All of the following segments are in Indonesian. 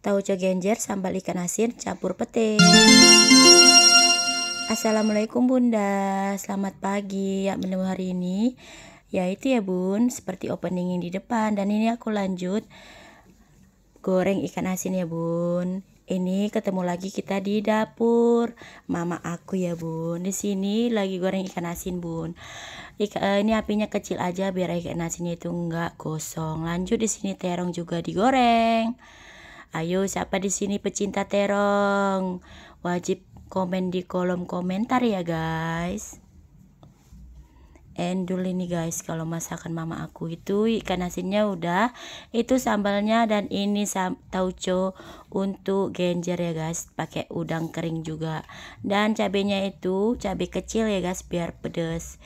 tauco genjer sambal ikan asin campur pete. Assalamualaikum Bunda, selamat pagi ya menu hari ini. Ya itu ya Bun, seperti opening yang di depan dan ini aku lanjut goreng ikan asin ya Bun. Ini ketemu lagi kita di dapur mama aku ya Bun. Di sini lagi goreng ikan asin Bun. Ika, eh, ini apinya kecil aja biar ikan asinnya itu enggak gosong. Lanjut di sini terong juga digoreng. Ayo siapa di sini pecinta terong? Wajib komen di kolom komentar ya guys. Endul ini guys kalau masakan mama aku itu ikan asinnya udah itu sambalnya dan ini tauco untuk genjer ya guys pakai udang kering juga dan cabenya itu cabai kecil ya guys biar pedes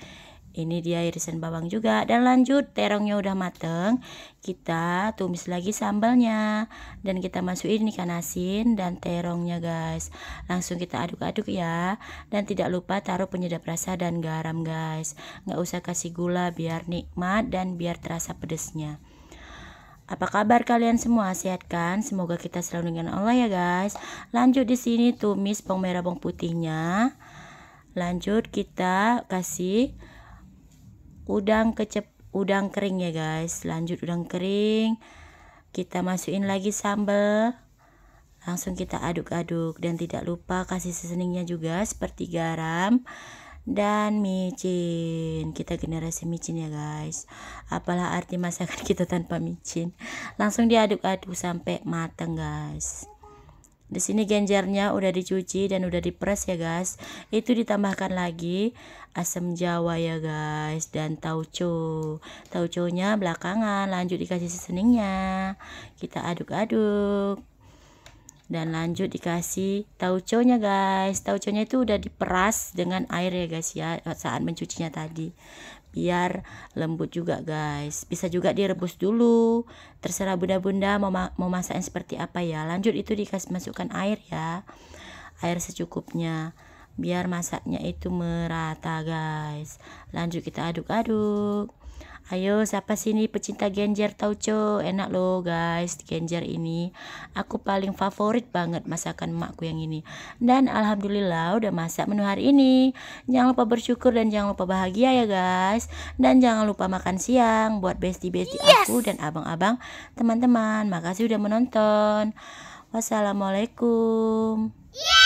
ini dia irisan bawang juga dan lanjut terongnya udah mateng kita tumis lagi sambalnya dan kita masukin ikan asin dan terongnya guys langsung kita aduk-aduk ya dan tidak lupa taruh penyedap rasa dan garam guys nggak usah kasih gula biar nikmat dan biar terasa pedesnya apa kabar kalian semua? Sehat kan? Semoga kita selalu dengan Allah ya guys. Lanjut di sini tumis bawang merah bawang putihnya. Lanjut kita kasih udang kecep udang kering ya guys lanjut udang kering kita masukin lagi sambal langsung kita aduk-aduk dan tidak lupa kasih seasoningnya juga seperti garam dan micin kita generasi micin ya guys apalah arti masakan kita tanpa micin langsung diaduk-aduk sampai matang guys di sini genjernya udah dicuci dan udah dipres ya guys. Itu ditambahkan lagi asam jawa ya guys dan tauco. Tauconya belakangan lanjut dikasih seasoningnya. Kita aduk-aduk dan lanjut dikasih tauconya guys tauconya itu udah diperas dengan air ya guys ya saat mencucinya tadi biar lembut juga guys bisa juga direbus dulu terserah bunda-bunda mau, ma mau masakin seperti apa ya lanjut itu dikasih masukkan air ya air secukupnya biar masaknya itu merata guys lanjut kita aduk-aduk Ayo siapa sih ini pecinta genjer tauco? Enak loh guys genjer ini. Aku paling favorit banget masakan emakku yang ini. Dan alhamdulillah udah masak menu hari ini. Jangan lupa bersyukur dan jangan lupa bahagia ya guys. Dan jangan lupa makan siang buat bestie-bestie yes. aku dan abang-abang teman-teman. Makasih udah menonton. Wassalamualaikum. Yeah.